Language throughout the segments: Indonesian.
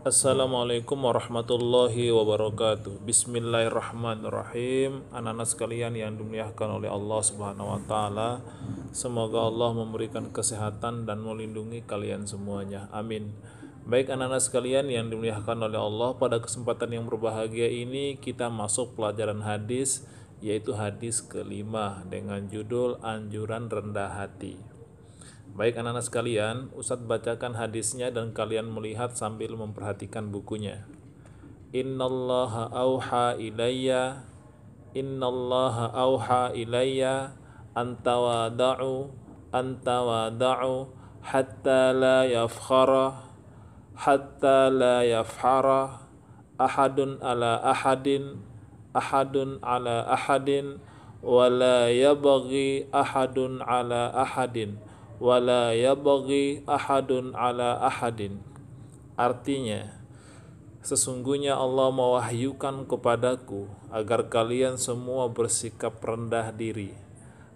Assalamualaikum warahmatullahi wabarakatuh Bismillahirrahmanirrahim Anak-anak sekalian yang dimuliakan oleh Allah subhanahu wa ta'ala Semoga Allah memberikan kesehatan dan melindungi kalian semuanya Amin Baik anak-anak sekalian yang dimuliakan oleh Allah Pada kesempatan yang berbahagia ini kita masuk pelajaran hadis Yaitu hadis kelima dengan judul Anjuran Rendah Hati Baik anak-anak sekalian, Ustadz bacakan hadisnya dan kalian melihat sambil memperhatikan bukunya. Innallaha auha ilayya Innallaha auha ilayya antawada'u antawada'u hatta la yafkhara hatta la yafhara ahadun ala ahadin ahadun ala ahadin la yabghi ahadun ala ahadin wala yabagi ahadun ala ahadin artinya sesungguhnya Allah mewahyukan kepadaku agar kalian semua bersikap rendah diri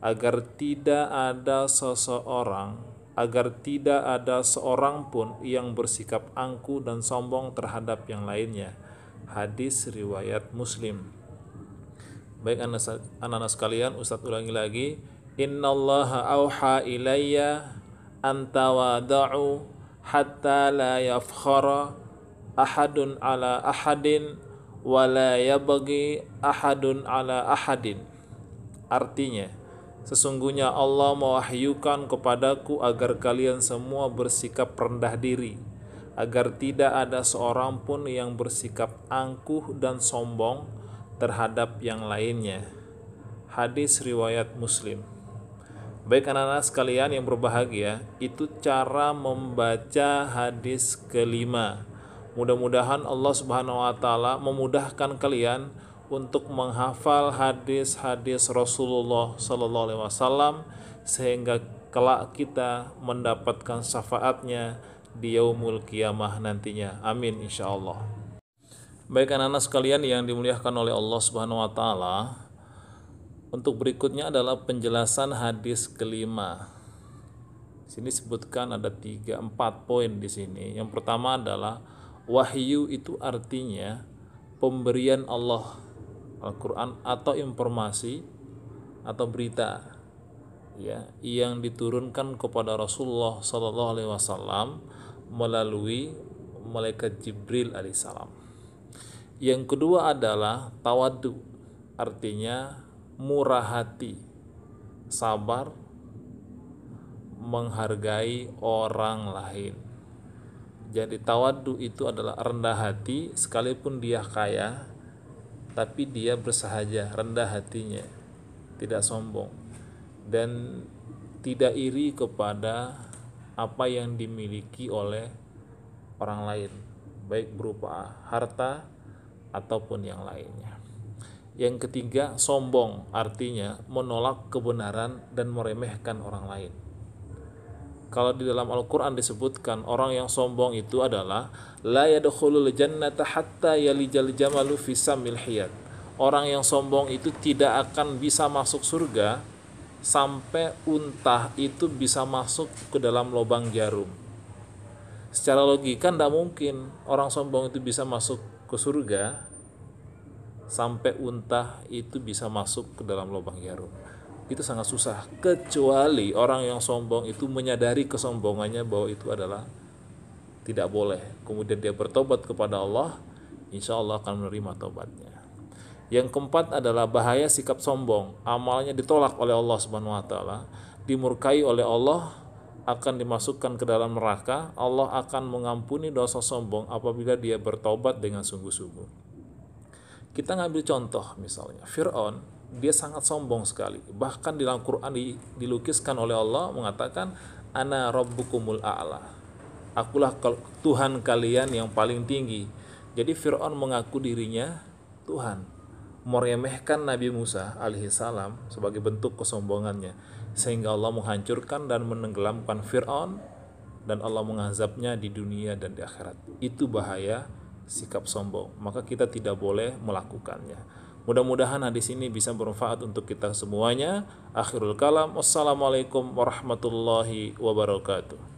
agar tidak ada seseorang agar tidak ada seorang pun yang bersikap angku dan sombong terhadap yang lainnya hadis riwayat muslim baik anak-anak sekalian Ustadz ulangi lagi innallaha awha ilayya antawada'u hatta la yafkhara ahadun ala ahadin wa la yabagi ahadun ala ahadin artinya sesungguhnya Allah mewahyukan kepadaku agar kalian semua bersikap rendah diri agar tidak ada seorang pun yang bersikap angkuh dan sombong terhadap yang lainnya hadis riwayat muslim Baik anak-anak sekalian yang berbahagia, itu cara membaca hadis kelima. Mudah-mudahan Allah Subhanahu wa taala memudahkan kalian untuk menghafal hadis-hadis Rasulullah sallallahu alaihi wasallam sehingga kelak kita mendapatkan syafaatnya di yaumul kiamah nantinya. Amin insyaallah. Baik anak-anak sekalian yang dimuliakan oleh Allah Subhanahu wa taala, untuk berikutnya adalah penjelasan hadis kelima. Sini sebutkan ada tiga empat poin di sini. Yang pertama adalah wahyu itu artinya pemberian Allah Al-Quran atau informasi atau berita ya yang diturunkan kepada Rasulullah Shallallahu Alaihi Wasallam melalui malaikat Jibril alaihissalam. Yang kedua adalah tawadu, artinya murah hati, sabar, menghargai orang lain. Jadi tawadu itu adalah rendah hati sekalipun dia kaya tapi dia bersahaja rendah hatinya tidak sombong dan tidak iri kepada apa yang dimiliki oleh orang lain baik berupa harta ataupun yang lainnya. Yang ketiga, sombong artinya menolak kebenaran dan meremehkan orang lain. Kalau di dalam Al-Qur'an disebutkan orang yang sombong itu adalah la yadkhulul jannata hatta yalijal jamalu fi samil hiyat. Orang yang sombong itu tidak akan bisa masuk surga sampai unta itu bisa masuk ke dalam lubang jarum. Secara logika tidak mungkin orang sombong itu bisa masuk ke surga sampai unta itu bisa masuk ke dalam lubang jarum itu sangat susah kecuali orang yang sombong itu menyadari kesombongannya bahwa itu adalah tidak boleh kemudian dia bertobat kepada Allah insya Allah akan menerima tobatnya yang keempat adalah bahaya sikap sombong amalnya ditolak oleh Allah subhanahu wa taala dimurkai oleh Allah akan dimasukkan ke dalam neraka Allah akan mengampuni dosa sombong apabila dia bertobat dengan sungguh-sungguh kita ngambil contoh misalnya, Fir'aun, dia sangat sombong sekali. Bahkan di dalam Quran dilukiskan oleh Allah mengatakan, Ana Rabbukumul A'la. Akulah Tuhan kalian yang paling tinggi. Jadi Fir'aun mengaku dirinya Tuhan. Meremehkan Nabi Musa alaihissalam sebagai bentuk kesombongannya. Sehingga Allah menghancurkan dan menenggelamkan Fir'aun dan Allah mengazabnya di dunia dan di akhirat. Itu bahaya sikap sombong, maka kita tidak boleh melakukannya. Mudah-mudahan hadis ini bisa bermanfaat untuk kita semuanya. Akhirul kalam, wassalamualaikum warahmatullahi wabarakatuh.